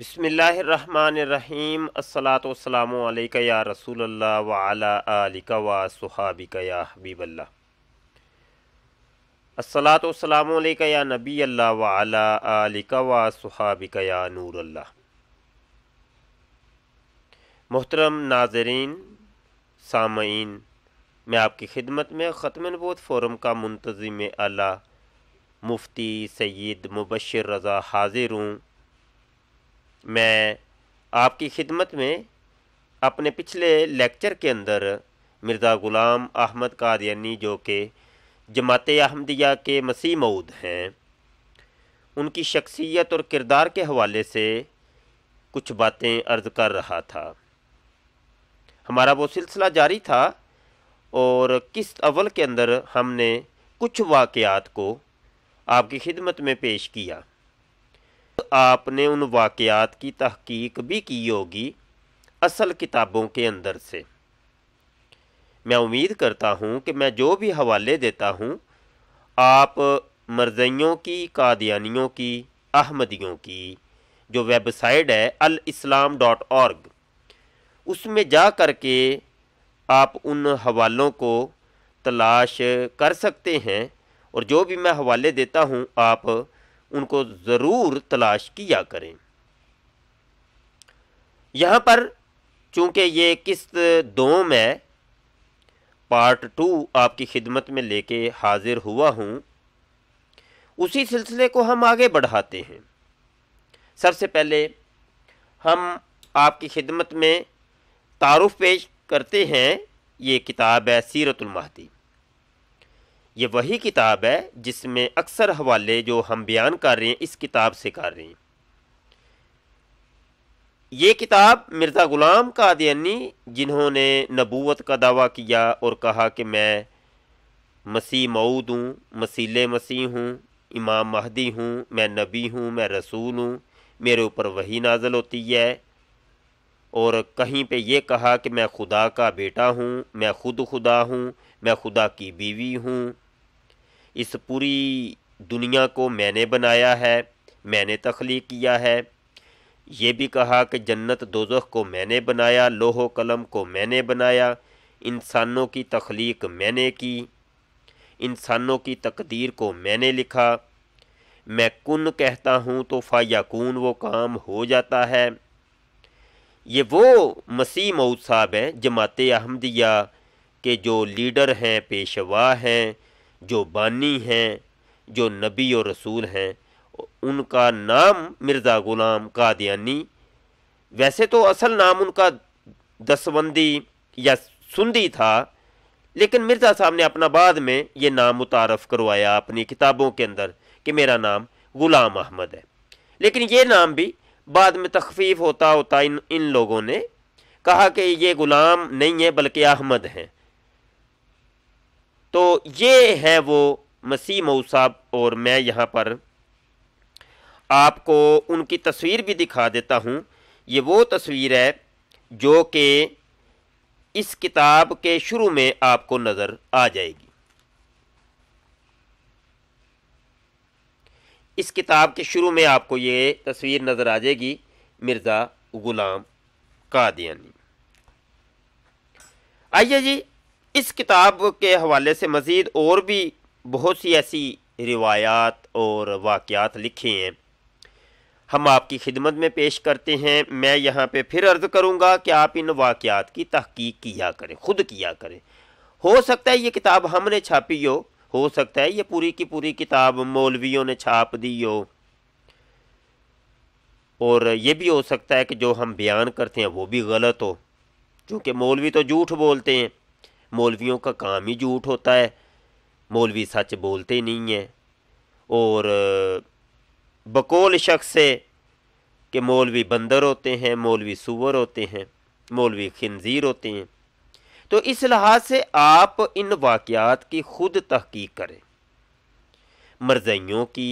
बसमीम असलातम या रसूल वालिक व सहाबिका या हबीबल्ला असलातम या नबी अल्लाह वालिक व सहाबिका या नूर अल्लाह मोहतरम नाजरीन सामीन मैं आपकी खिदमत में ख़त्म बोध फोरम का मुंतज़म अला मुफ्ती सैद मुबशर रज़ा हाजिर हूँ मैं आपकी खिदमत में अपने पिछले लेक्चर के अंदर मिर्ज़ा ग़ुलाम अहमद कादयानी जो कि जमात अहमदिया के मसीह मऊद हैं उनकी शख्सियत और किरदार के हवाले से कुछ बातें अर्ज़ कर रहा था हमारा वो सिलसिला जारी था और किस अवल के अंदर हमने कुछ वाक़ात को आपकी खिदमत में पेश किया आपने उन वाक़ात की तहकीक भी की होगी असल किताबों के अंदर से मैं उम्मीद करता हूँ कि मैं जो भी हवाले देता हूँ आप मरजइयों की कादियानियों की अहमदियों की जो वेबसाइट है अल इस्लाम डॉट ऑर्ग उसमें जा कर के आप उन हवालों को तलाश कर सकते हैं और जो भी मैं हवाले देता हूँ आप उनको ज़रूर तलाश किया करें यहाँ पर चूँकि ये किस्त दो में पार्ट टू आपकी खिदमत में लेके हाजिर हुआ हूँ उसी सिलसिले को हम आगे बढ़ाते हैं सबसे पहले हम आपकी खिदमत में तारुफ पेश करते हैं ये किताब है सीरतुल महदी ये वही किताब है जिसमें अक्सर हवाले जो हम बयान कर रहे हैं इस किताब से कर रहे हैं ये किताब मिर्ज़ा ग़ुलाम कादियानी जिन्होंने नबूत का दावा किया और कहा कि मैं मसीह मऊद हूँ मसील मसीह हूँ इमाम महदी हूँ मैं नबी हूँ मैं रसूल हूँ मेरे ऊपर वही नाजल होती है और कहीं पे ये कहा कि मैं खुदा का बेटा हूँ मैं खुद खुदा हूँ मैं खुदा की बीवी हूँ इस पूरी दुनिया को मैंने बनाया है मैंने तख्लीक किया है ये भी कहा कि जन्नत दोजख को मैंने बनाया लोहो कलम को मैंने बनाया इंसानों की तख्लीक मैंने की इंसानों की तकदीर को मैंने लिखा मैं कुन कहता हूँ तो फ़ायाकून वो काम हो जाता है ये वो मसीह मऊद साहब हैं जमात अहमदिया के जो लीडर हैं पेशवा हैं जो बानी हैं जो नबी और रसूल हैं उनका नाम मिर्ज़ा ग़ुलाम कादियानी वैसे तो असल नाम उनका दसवंदी या सुंदी था लेकिन मिर्ज़ा साहब ने अपना बाद में ये नाम मुतारफ़ करवाया अपनी किताबों के अंदर कि मेरा नाम ग़ुलाम अहमद है लेकिन ये नाम भी बाद में तखफीफ होता होता इन इन लोगों ने कहा कि ये ग़ुलाम नहीं है बल्कि अहमद हैं तो ये हैं वो मसीह मऊ साहब और मैं यहाँ पर आपको उनकी तस्वीर भी दिखा देता हूँ ये वो तस्वीर है जो कि इस किताब के शुरू में आपको नज़र आ जाएगी इस किताब के शुरू में आपको ये तस्वीर नज़र आ जाएगी मिर्ज़ा ग़ुलाम कादियानी आइए जी इस किताब के हवाले से मज़ीद और भी बहुत सी ऐसी रिवायात और वाक़ात लिखे हैं हम आपकी खिदमत में पेश करते हैं मैं यहाँ पे फिर अर्ज़ करूँगा कि आप इन वाक़ात की तहकीक किया करें ख़ुद किया करें हो सकता है ये किताब हमने छापी हो हो सकता है ये पूरी की पूरी किताब मौलवियों ने छाप दी हो और ये भी हो सकता है कि जो हम बयान करते हैं वो भी गलत हो क्योंकि मौलवी तो झूठ बोलते हैं मौलवियों का काम ही झूठ होता है मौलवी सच बोलते नहीं हैं और बकोल शख्स है कि मौलवी बंदर होते हैं मौलवी सुअर होते हैं मौलवी खनजीर होते हैं तो इस लिहाज से आप इन वाक़ात की ख़ुद तहकीक करें मरजियों की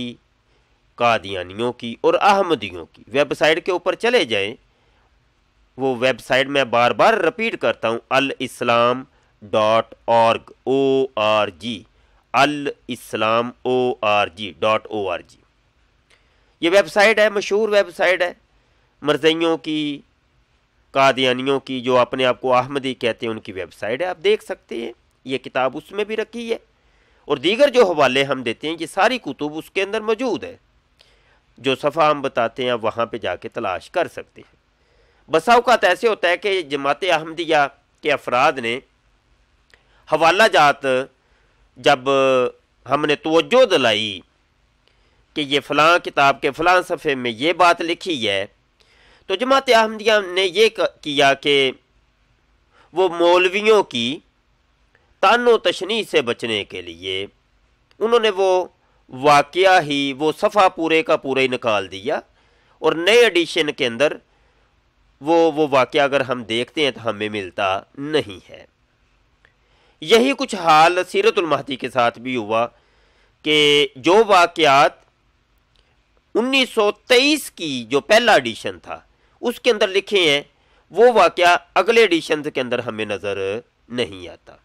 कादियानियों की और अहमदियों की वेबसाइट के ऊपर चले जाएं वो वेबसाइट मैं बार बार रिपीट करता हूँ Al Islam dot org O R G Al Islam O R G dot O R G ये वेबसाइट है मशहूर वेबसाइट है मरजियों की कादियानियों की जो अपने आप को अहमदी कहते हैं उनकी वेबसाइट है आप देख सकते हैं ये किताब उसमें भी रखी है और दीगर जो हवाले हम देते हैं ये सारी कुतुब उसके अंदर मौजूद है जो सफ़ा हम बताते हैं आप वहाँ पर जाके तलाश कर सकते हैं बसाओकात ऐसे होता है कि जमात अहमदिया के अफराद ने हवाला जात जब हमने तोजो दिलाई कि ये फ़लाँ किताब के फलां सफ़े में ये बात लिखी है तो जमात अहमदिया ने ये किया कि वो मौलवियों की तानो तशनी से बचने के लिए उन्होंने वो वाक़ ही वो सफ़ा पूरे का पूरा ही निकाल दिया और नए एडिशन के अंदर वो वो वाक़ अगर हम देखते हैं तो हमें मिलता नहीं है यही कुछ हाल सीरतुलमहदी के साथ भी हुआ कि जो वाक़ात 1923 की जो पहला एडिशन था उसके अंदर लिखे हैं वो वाक़ अगले एडिशन के अंदर हमें नज़र नहीं आता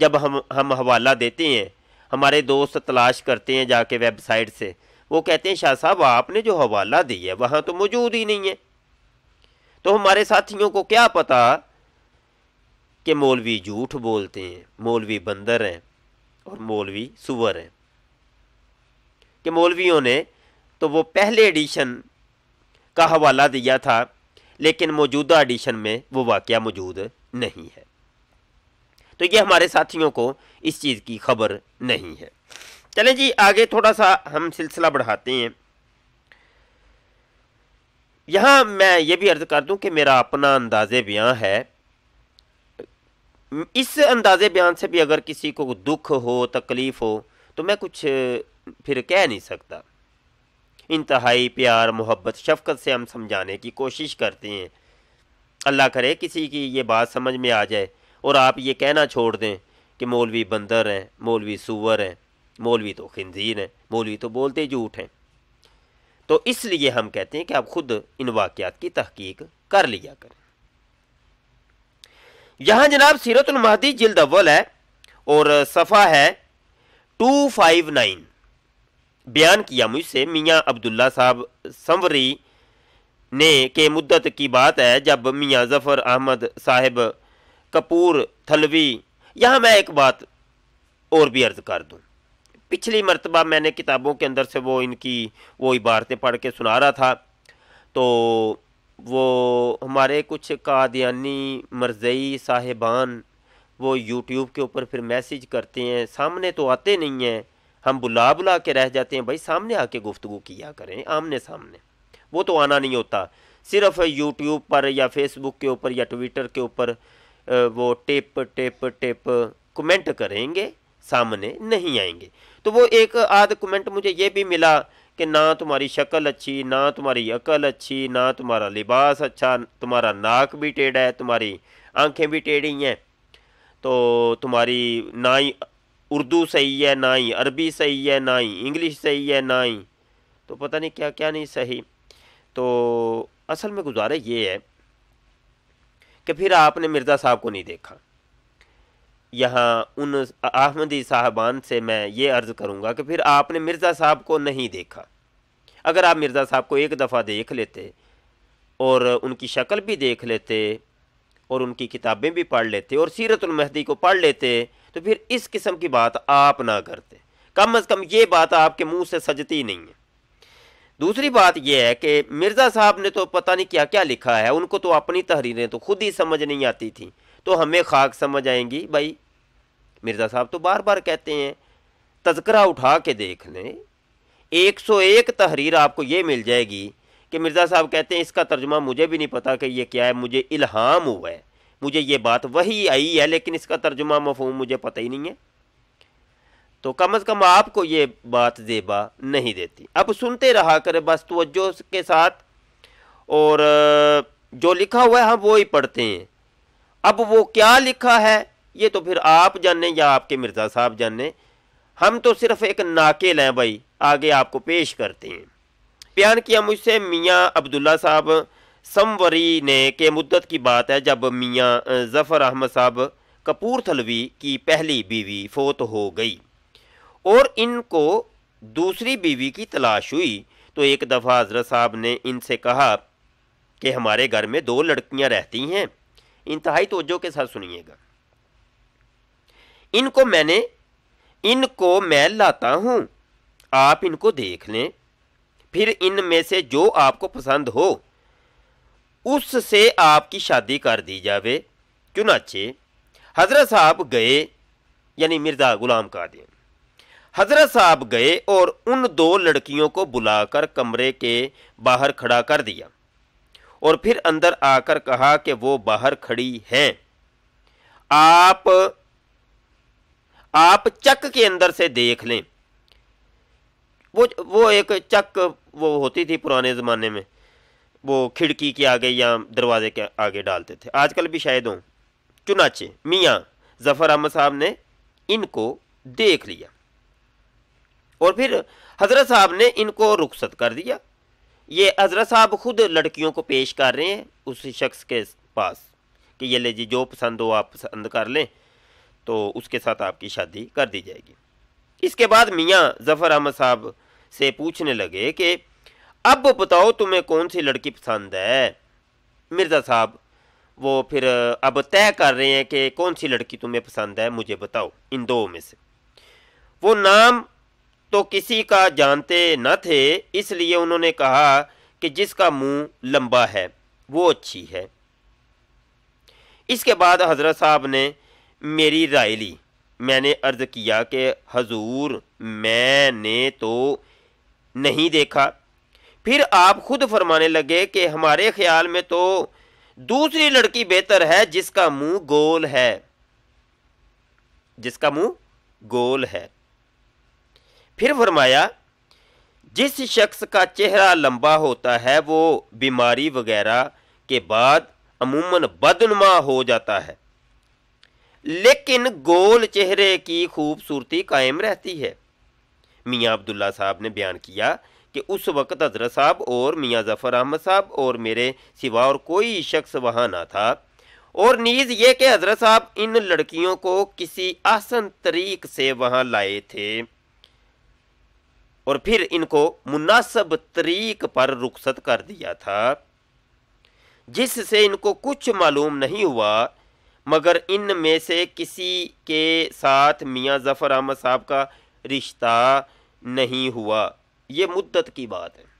जब हम हम हवाला देते हैं हमारे दोस्त तलाश करते हैं जाके वेबसाइट से वो कहते हैं शाह साहब आपने जो हवाला दिया है वहाँ तो मौजूद ही नहीं है तो हमारे साथियों को क्या पता कि मौलवी झूठ बोलते हैं मौलवी बंदर हैं और मौलवी सुअर हैं कि मौलवियों ने तो वो पहले एडिशन का हवाला दिया था लेकिन मौजूदा एडिशन में वो वाक़ मौजूद नहीं है तो ये हमारे साथियों को इस चीज़ की खबर नहीं है चलें जी आगे थोड़ा सा हम सिलसिला बढ़ाते हैं यहाँ मैं ये भी अर्ज़ कर दूँ कि मेरा अपना अंदाज ब्याह है इस अंदाज़े बयान से भी अगर किसी को दुख हो तकलीफ़ हो तो मैं कुछ फिर कह नहीं सकता इंतहाई प्यार मोहब्बत शफकत से हम समझाने की कोशिश करते हैं अल्लाह करे किसी की ये बात समझ में आ जाए और आप ये कहना छोड़ दें कि मौलवी बंदर हैं मौलवी सूअर हैं मौलवी तो खंजीर हैं मौलवी तो बोलते झूठ हैं तो इसलिए हम कहते हैं कि आप ख़ुद इन वाक़ात की तहकीक कर लिया करें यहाँ जनाब सीरतुल महदी जिल्द अव्वल है और सफ़ा है टू फाइव नाइन बयान किया मुझसे मियाँ अब्दुल्ला साहब संवरी ने के मुद्दत की बात है जब मियाँ ज़फ़र अहमद साहब कपूर थलवी यहाँ मैं एक बात और भी अर्ज़ कर दूँ पिछली मरतबा मैंने किताबों के अंदर से वो इनकी वो इबारतें पढ़ के सुना रहा था तो वो हमारे कुछ कादियानी मरजई साहेबान वो यूट्यूब के ऊपर फिर मैसेज करते हैं सामने तो आते नहीं हैं हम बुला बुला के रह जाते हैं भाई सामने आके गुफ्तु किया करें आमने सामने वो तो आना नहीं होता सिर्फ यूट्यूब पर या फेसबुक के ऊपर या ट्विटर के ऊपर वो टिप टिप टिप कमेंट करेंगे सामने नहीं आएंगे तो वो एक आध कमेंट मुझे ये भी मिला कि ना तुम्हारी शक्ल अच्छी ना तुम्हारी अकल अच्छी ना तुम्हारा लिबास अच्छा तुम्हारा नाक भी टेढ़ा है तुम्हारी आंखें भी टेढ़ी हैं तो तुम्हारी ना ही उर्दू सही है ना ही अरबी सही है ना ही इंग्लिश सही है ना ही तो पता नहीं क्या क्या नहीं सही तो असल में गुजारा ये है कि फिर आपने मिर्ज़ा साहब को नहीं देखा यहाँ उन अहमदी साहबान से मैं ये अर्ज़ करूँगा कि फिर आपने मिर्ज़ा साहब को नहीं देखा अगर आप मिर्ज़ा साहब को एक दफ़ा देख लेते और उनकी शक्ल भी देख लेते और उनकी किताबें भी पढ़ लेते और सीरतुलमहदी को पढ़ लेते तो फिर इस किस्म की बात आप ना करते कम अज़ कम ये बात आपके मुँह से सजती नहीं है दूसरी बात यह है कि मिर्ज़ा साहब ने तो पता नहीं क्या क्या लिखा है उनको तो अपनी तहरीरें तो खुद ही समझ नहीं आती थी तो हमें खाक समझ आएंगी भाई मिर्ज़ा साहब तो बार बार कहते हैं तस्करा उठा के देख लें 101 तहरीर आपको ये मिल जाएगी कि मिर्ज़ा साहब कहते हैं इसका तर्जमा मुझे भी नहीं पता कि ये क्या है मुझे इल्हाम हुआ है मुझे ये बात वही आई है लेकिन इसका तर्जुमा मफहम मुझे पता ही नहीं है तो कम अज़ कम आपको ये बात जेबा नहीं देती अब सुनते रहा करें बस तोज्जो के साथ और जो लिखा हुआ है हम वो ही पढ़ते हैं अब वो क्या लिखा है ये तो फिर आप जाने या आपके मिर्ज़ा साहब जाने हम तो सिर्फ़ एक नाके हैं भाई आगे आपको पेश करते हैं बयान किया मुझसे मियाँ अब्दुल्ला साहब समवरी ने के मुद्दत की बात है जब मियाँ ज़फ़र अहमद साहब कपूरथलवी की पहली बीवी फोत हो गई और इनको दूसरी बीवी की तलाश हुई तो एक दफ़ा हजरत साहब ने इनसे कहा कि हमारे घर में दो लड़कियां रहती हैं इंतहाई तोजो के साथ सुनिएगा इनको मैंने इनको मैं लाता हूँ आप इनको देख लें फिर इनमें से जो आपको पसंद हो उससे आपकी शादी कर दी जावे चुनाचे हजरत साहब गए यानी मिर्ज़ा गुलाम कादिम हजरत साहब गए और उन दो लड़कियों को बुलाकर कमरे के बाहर खड़ा कर दिया और फिर अंदर आकर कहा कि वो बाहर खड़ी हैं आप आप चक के अंदर से देख लें वो वो एक चक वो होती थी पुराने ज़माने में वो खिड़की के आगे या दरवाजे के आगे डालते थे आजकल भी शायद हों चुनाचे मियाँ ज़फ़र अहमद साहब ने इनको देख लिया और फिर हज़रत साहब ने इनको रुखसत कर दिया ये हज़रत साहब खुद लड़कियों को पेश कर रहे हैं उस शख्स के पास कि ये ले जी जो पसंद हो आप पसंद कर लें तो उसके साथ आपकी शादी कर दी जाएगी इसके बाद मियाँ ज़फ़र अहमद साहब से पूछने लगे कि अब बताओ तुम्हें कौन सी लड़की पसंद है मिर्ज़ा साहब वो फिर अब तय कर रहे हैं कि कौन सी लड़की तुम्हें पसंद है मुझे बताओ इन दो में से वो नाम तो किसी का जानते न थे इसलिए उन्होंने कहा कि जिसका मुंह लंबा है वो अच्छी है इसके बाद हजरत साहब ने मेरी राय ली मैंने अर्ज़ किया कि हजूर मैंने तो नहीं देखा फिर आप खुद फरमाने लगे कि हमारे ख्याल में तो दूसरी लड़की बेहतर है जिसका मुंह गोल है जिसका मुंह गोल है फिर फरमाया जिस शख्स का चेहरा लंबा होता है वो बीमारी वगैरह के बाद अमूमन बदनुमा हो जाता है लेकिन गोल चेहरे की खूबसूरती कायम रहती है मियाँ अब्दुल्ला साहब ने बयान किया कि उस वक्त हजरत साहब और मियाँ ज़फ़र अहमद साहब और मेरे सिवा और कोई शख्स वहाँ ना था और नीज़ ये कि हजरत साहब इन लड़कियों को किसी आसन तरीक से वहाँ लाए थे और फिर इनको मुनासब तरीक पर रुखसत कर दिया था जिससे इनको कुछ मालूम नहीं हुआ मगर इन में से किसी के साथ मियाँ ज़फ़र अहमद साहब का रिश्ता नहीं हुआ ये मुद्दत की बात है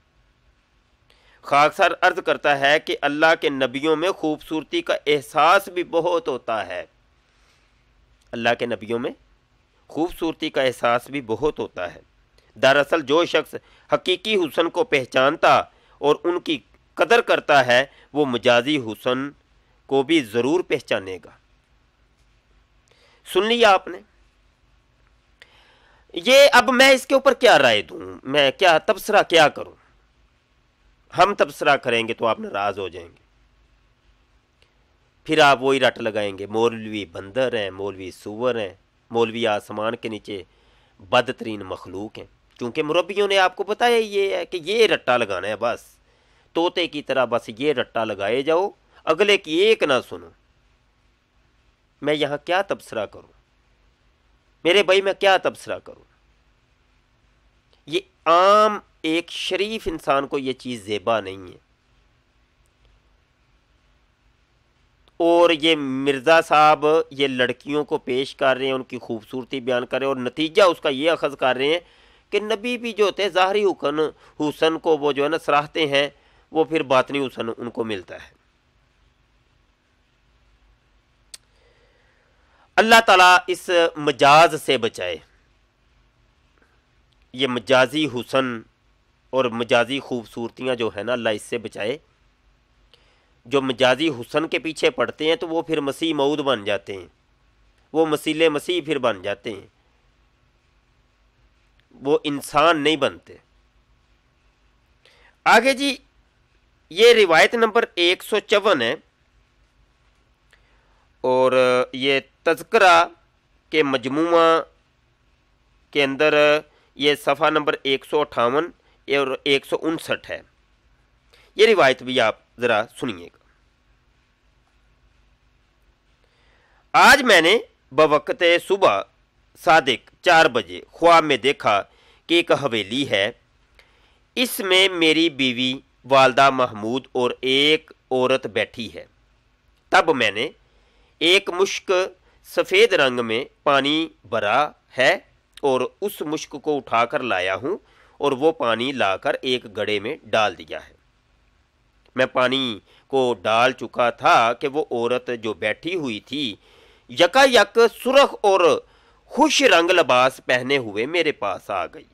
खाकसर अर्ज़ करता है कि अल्लाह के नबियों में खूबसूरती का एहसास भी बहुत होता है अल्लाह के नबियों में खूबसूरती का एहसास भी बहुत होता है दरअसल जो शख्स हकीकी हुसन को पहचानता और उनकी कदर करता है वो मजाजी हुसन को भी ज़रूर पहचानेगा सुन लिया आपने ये अब मैं इसके ऊपर क्या राय दूं मैं क्या तबसरा क्या करूं हम तबसरा करेंगे तो आप नाराज हो जाएंगे फिर आप वही रट लगाएंगे मौलवी बंदर हैं मौलवी सुअर हैं मौलवी आसमान के नीचे बदतरीन मखलूक हैं क्योंकि मुरबियों ने आपको बताया ये है कि ये रट्टा लगाना है बस तोते की तरह बस ये रट्टा लगाए जाओ अगले की एक ना सुनो मैं यहाँ क्या तबसरा करूँ मेरे भाई मैं क्या तबसरा करूँ ये आम एक शरीफ इंसान को ये चीज़ जेबा नहीं है और ये मिर्ज़ा साहब ये लड़कियों को पेश कर रहे हैं उनकी खूबसूरती बयान कर रहे हैं और नतीजा उसका ये अखज़ कर रहे हैं कि नबी भी जो होते हैं ज़ाहरी हुसन हुसन को वो जो है ना सराहते हैं वो फिर बातनी हुसन उनको मिलता है अल्लाह ताला इस मजाज से बचाए ये मजाजी हुसन और मजाजी खूबसूरतियाँ जो है ना अल्लाह इससे बचाए जो मजाजी हुसन के पीछे पड़ते हैं तो वो फिर मसीह मऊद बन जाते हैं वो मसीले मसीह फिर बन जाते हैं वो इंसान नहीं बनते आगे जी ये रिवायत नंबर एक सौ चौवन है और ये तस्करा के मजमू के अंदर ये सफ़ा नंबर एक सौ अट्ठावन और एक सौ उनसठ है ये रिवायत भी आप ज़रा सुनिएगा आज मैंने बवक्त सुबह सादिक चार बजे ख्वाब में देखा कि एक हवेली है इसमें मेरी बीवी वालदा महमूद और एक औरत बैठी है तब मैंने एक मुश्क सफ़ेद रंग में पानी भरा है और उस मुश्क को उठाकर लाया हूँ और वो पानी लाकर एक गड़े में डाल दिया है मैं पानी को डाल चुका था कि वो औरत जो बैठी हुई थी यकायक सुरख और खुश रंग लबास पहने हुए मेरे पास आ गई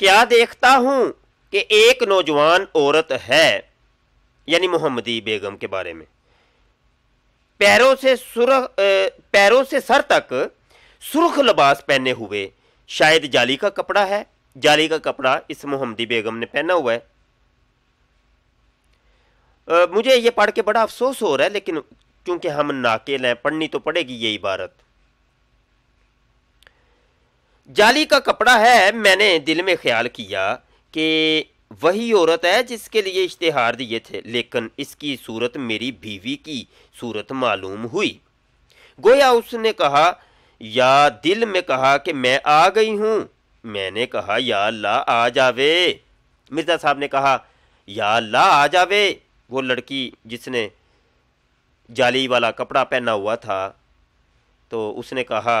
क्या देखता हूँ कि एक नौजवान औरत है यानी मोहम्मदी बेगम के बारे में पैरों से सुरख पैरों से सर तक सुरख लबास पहने हुए शायद जाली का कपड़ा है जाली का कपड़ा इस मोहम्मदी बेगम ने पहना हुआ है आ, मुझे ये पढ़ के बड़ा अफसोस हो रहा है लेकिन क्योंकि हम नाकेल हैं पढ़नी तो पड़ेगी ये इबारत जाली का कपड़ा है मैंने दिल में ख्याल किया कि वही औरत है जिसके लिए इश्तेहार दिए थे लेकिन इसकी सूरत मेरी बीवी की सूरत मालूम हुई गोया उसने कहा या दिल में कहा कि मैं आ गई हूँ मैंने कहा या अल्लाह आ जावे मिर्ज़ा साहब ने कहा या अल्लाह आ जावे वो लड़की जिसने जाली वाला कपड़ा पहना हुआ था तो उसने कहा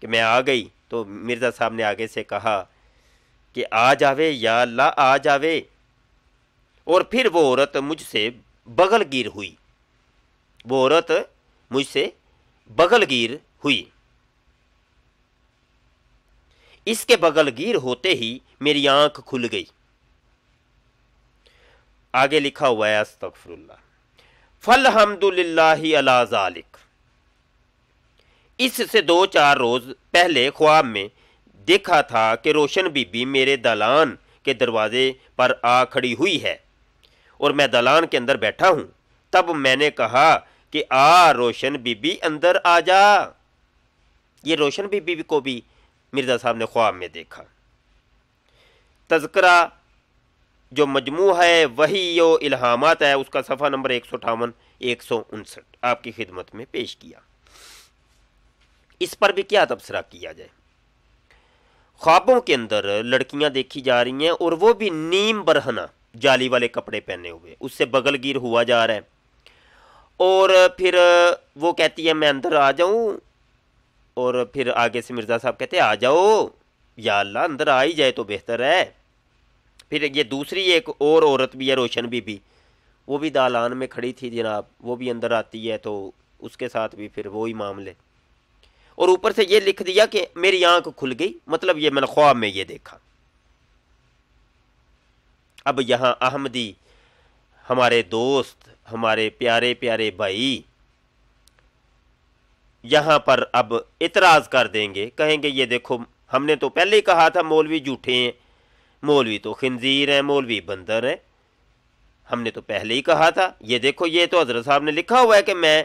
कि मैं आ गई तो मिर्ज़ा साहब ने आगे से कहा कि आ जावे या अल्लाह आ जावे और फिर वो औरत मुझसे बगल गिर हुई वो औरत मुझसे बगलगीर हुई इसके बगलगीर होते ही मेरी आंख खुल गई आगे लिखा हुआ है अस्तफरुल्ला फल हमदुल्लाजालिक इससे दो चार रोज़ पहले ख्वाब में देखा था कि रोशन बीबी मेरे दलान के दरवाज़े पर आ खड़ी हुई है और मैं दलान के अंदर बैठा हूं तब मैंने कहा कि आ रोशन बीबी अंदर आ जा ये रोशन बीबी को भी मिर्ज़ा साहब ने ख्वाब में देखा तस्करा जो मजमू है वही यो इल्हामात है उसका सफ़ा नंबर एक सौ अठावन एक सौ उनसठ आपकी खिदमत में पेश किया इस पर भी क्या तबसरा किया जाए ख्वाबों के अंदर लड़कियां देखी जा रही हैं और वो भी नीम बरहना जाली वाले कपड़े पहने हुए उससे बगलगीर हुआ जा रहा है और फिर वो कहती है मैं अंदर आ जाऊँ और फिर आगे से मिर्ज़ा साहब कहते हैं आ जाओ या अल्लाह अंदर आ ही जाए तो बेहतर है फिर ये दूसरी एक और औरत भी है रोशन बीबी वो भी दालान में खड़ी थी जनाब वो भी अंदर आती है तो उसके साथ भी फिर वो ही मामले और ऊपर से ये लिख दिया कि मेरी आंख खुल गई मतलब ये मैंने ख्वाब में ये देखा अब यहाँ अहमदी हमारे दोस्त हमारे प्यारे प्यारे भाई यहाँ पर अब इतराज़ कर देंगे कहेंगे ये देखो हमने तो पहले ही कहा था मौलवी झूठे हैं मौलवी तो खनजीर हैं मौलवी बंदर हैं हमने तो पहले ही कहा था ये देखो ये तो हज़रत साहब ने लिखा हुआ है कि मैं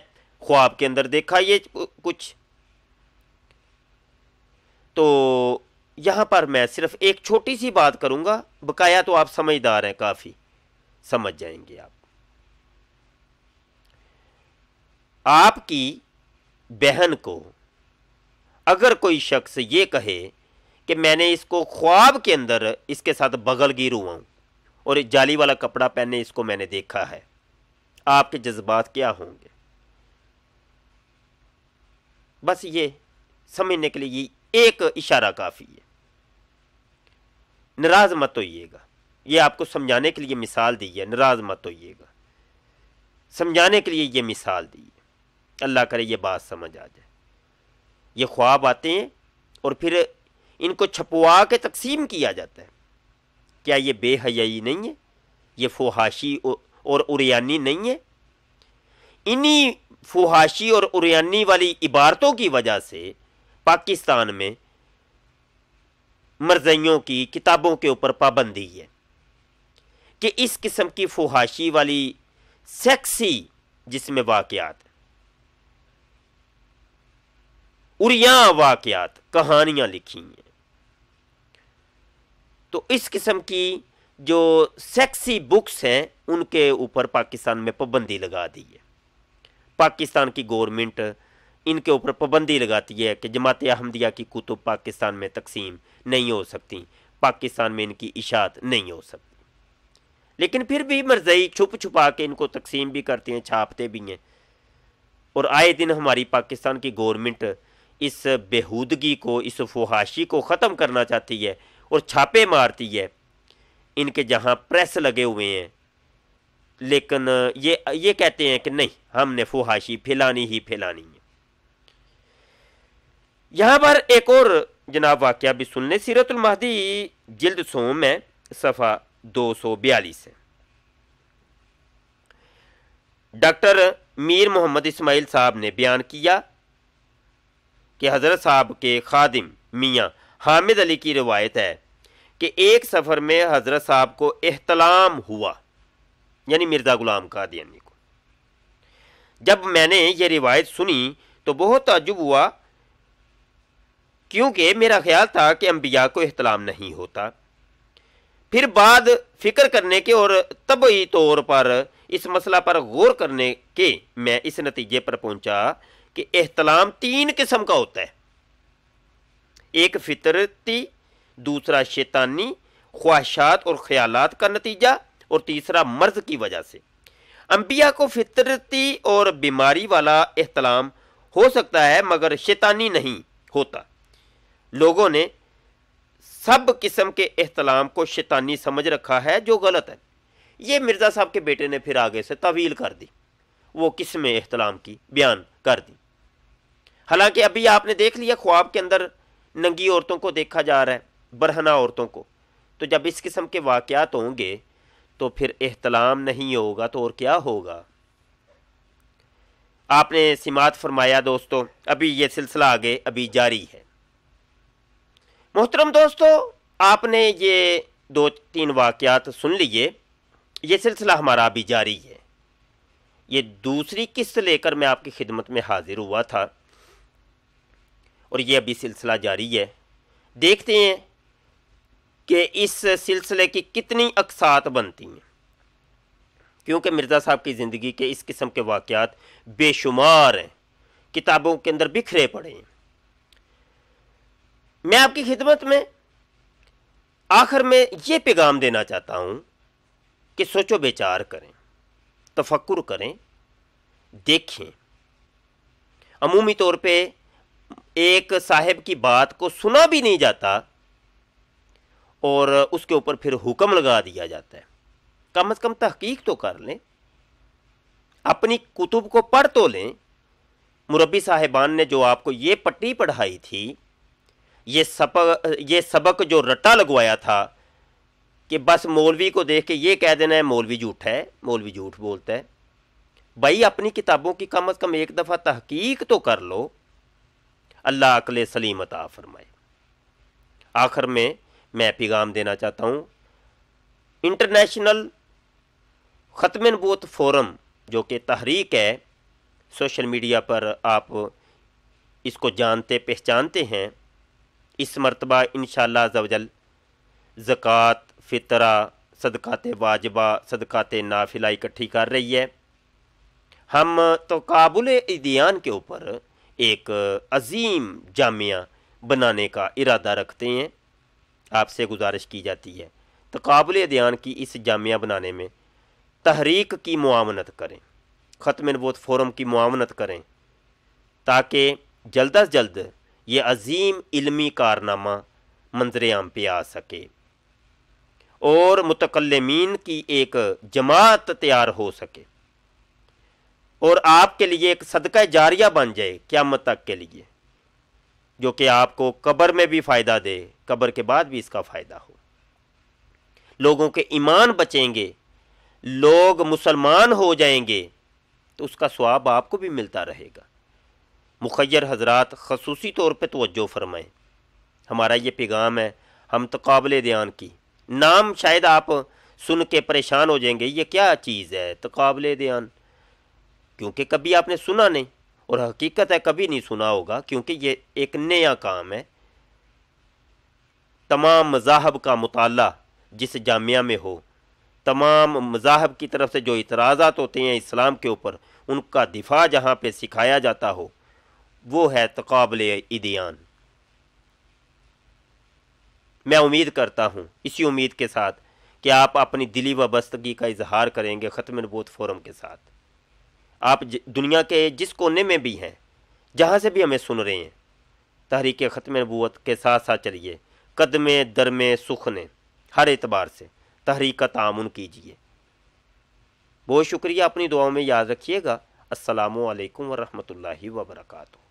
ख्वाब के अंदर देखा ये कुछ तो यहाँ पर मैं सिर्फ एक छोटी सी बात करूँगा बकाया तो आप समझदार हैं काफ़ी समझ जाएंगे आप आपकी बहन को अगर कोई शख्स ये कहे कि मैंने इसको ख्वाब के अंदर इसके साथ बगल गिर हुआ हूँ और जाली वाला कपड़ा पहने इसको मैंने देखा है आपके जज्बात क्या होंगे बस ये समझने के लिए ये एक इशारा काफ़ी है नाराज़ मत होइएगा ये आपको समझाने के लिए मिसाल दी है नाराज़ मत होइएगा समझाने के लिए ये मिसाल दी है अल्लाह करे ये बात समझ आ जाए ये ख्वाब आते हैं और फिर इनको छपवा के तकसीम किया जाता है क्या ये बेहयाई नहीं है ये फुहाशी और उरियानी नहीं है इन्हीं फुहाशी और उरियानी वाली इबारतों की वजह से पाकिस्तान में मर्जियों की किताबों के ऊपर पाबंदी है कि इस किस्म की फुहाशी वाली सेक्सी जिसमें वाक़ात उरिया वाक़ात कहानियाँ लिखी हैं तो इस किस्म की जो सेक्सी बुक्स हैं उनके ऊपर पाकिस्तान में पाबंदी लगा दी है पाकिस्तान की गवर्नमेंट इनके ऊपर पाबंदी लगाती है कि जमात अहमदिया की कुतुब पाकिस्तान में तकसीम नहीं हो सकती पाकिस्तान में इनकी इशात नहीं हो सकती लेकिन फिर भी मरजई छुप छुपा के इनको तकसीम भी करते हैं छापते भी हैं और आए दिन हमारी पाकिस्तान की गवर्नमेंट इस बेहूदगी को इस फुहाशी को ख़त्म करना चाहती है और छापे मारती है इनके जहाँ प्रेस लगे हुए हैं लेकिन ये ये कहते हैं कि नहीं हमने फुहाशी फैलानी ही फैलानी है यहाँ पर एक और जनाब वाक्य भी सुन लें सीरतुलमहदी जिल्द सोम में सफ़ा दो सौ बयालीस है डॉक्टर मीर मोहम्मद इस्माइल साहब ने बयान किया कि हज़रत साहब के खादिम मियाँ हामिद अली की रिवायत है कि एक सफ़र में हज़रत साहब को अहतलाम हुआ यानी मिर्ज़ा ग़ुलाम कादियानी को जब मैंने ये रिवायत सुनी तो बहुत ताजुब हुआ क्योंकि मेरा ख्याल था कि अम्बिया को अहतलाम नहीं होता फिर बाद फ़िक्र करने के और तबई तौर पर इस मसला पर गौर करने के मैं इस नतीजे पर पहुंचा कि अहतलाम तीन किस्म का होता है एक फितरती दूसरा शैतानी ख्वाहिशात और ख्यालात का नतीजा और तीसरा मर्ज की वजह से अम्बिया को फितरती और बीमारी वाला अहतलाम हो सकता है मगर शैतानी नहीं होता लोगों ने सब किस्म के अहतलाम को शैतानी समझ रखा है जो गलत है ये मिर्ज़ा साहब के बेटे ने फिर आगे से तवील कर दी वो किस्म अहतलाम की बयान कर दी हालांकि अभी आपने देख लिया ख्वाब के अंदर नंगी औरतों को देखा जा रहा है बरहना औरतों को तो जब इस किस्म के वाक़ात होंगे तो फिर एहतलाम नहीं होगा तो और क्या होगा आपने सिमात फरमाया दोस्तों अभी ये सिलसिला आगे अभी जारी है मोहतरम दोस्तों आपने ये दो तीन वाक़ात सुन लिए ये सिलसिला हमारा अभी जारी है ये दूसरी किस्त लेकर मैं आपकी खिदमत में हाज़िर हुआ था और ये अभी सिलसिला जारी है देखते हैं कि इस सिलसिले की कितनी अकसात बनती हैं क्योंकि मिर्ज़ा साहब की ज़िंदगी के इस किस्म के वाक़ात बेशुमार हैं किताबों के अंदर बिखरे पड़े हैं मैं आपकी खिदमत में आखिर में ये पैगाम देना चाहता हूँ कि सोचो बेचार करें तफक्र करें देखें अमूमी तौर पे एक साहेब की बात को सुना भी नहीं जाता और उसके ऊपर फिर हुक्म लगा दिया जाता है कम से कम तहकीक तो कर लें अपनी कुतुब को पढ़ तो लें मुरबी साहिबान ने जो आपको ये पट्टी पढ़ाई थी ये सबक ये सबक जो रट्टा लगवाया था कि बस मौलवी को देख के ये कह देना है मौलवी झूठ है मौलवी झूठ बोलता है भाई अपनी किताबों की कम अज़ कम एक दफ़ा तहकीक तो कर लो अल्लाह अकल सलीम अता फरमाए आखिर में मैं पैगाम देना चाहता हूँ इंटरनेशनल ख़त्म बोत फोरम जो कि तहरीक है सोशल मीडिया पर आप इसको जानते पहचानते हैं इस मरतबा इन जवजल ज़क़़त फितरा सदक़ात वाजबा सदक़ात नाफिला इकट्ठी कर रही है हम तो काबुल इदियान के ऊपर एक अजीम जामिया बनाने का इरादा रखते हैं आपसे गुजारिश की जाती है काबिल ध्यान की इस जामिया बनाने में तहरीक की मुआवनत करें ख़त्म नबूत फोरम की मुआवनत करें ताकि जल्द अज जल्द ये अजीम इलमी कारनामा मंजर आम पे आ सके और मुतकलमीन की एक जमात तैयार हो सके और आपके लिए एक सदका जारिया बन जाए क्यामत तक के लिए जो कि आपको कब्र में भी फ़ायदा दे कब्र के बाद भी इसका फ़ायदा हो लोगों के ईमान बचेंगे लोग मुसलमान हो जाएंगे तो उसका स्वाब आपको भी मिलता रहेगा मुखर हजरात खसूसी तौर पर तोज्जो फरमाएँ हमारा ये पैगाम है हम काबिल ध्यान की नाम शायद आप सुन के परेशान हो जाएंगे ये क्या चीज़ है काबिल ध्यान क्योंकि कभी आपने सुना नहीं और हकीकत है कभी नहीं सुना होगा क्योंकि ये एक नया काम है तमाम मजाहब का मताल जिस जामिया में हो तमाम मजाहब की तरफ से जो इतराज़ात होते हैं इस्लाम के ऊपर उनका दिफा जहाँ पर सिखाया जाता हो वो है तकबल इदियान मैं उम्मीद करता हूँ इसी उम्मीद के साथ कि आप अपनी दिली वस्तगी का इजहार करेंगे ख़त्म नबूत फोरम के साथ आप दुनिया के जिस कोने में भी हैं जहाँ से भी हमें सुन रहे हैं तहरीक ख़त्म नबूत के साथ साथ चलिए कदम दर में सुखने हर एतबार से तहरीक का तामन कीजिए बहुत शुक्रिया अपनी दुआओं में याद रखिएगा असलकम लाही वर्का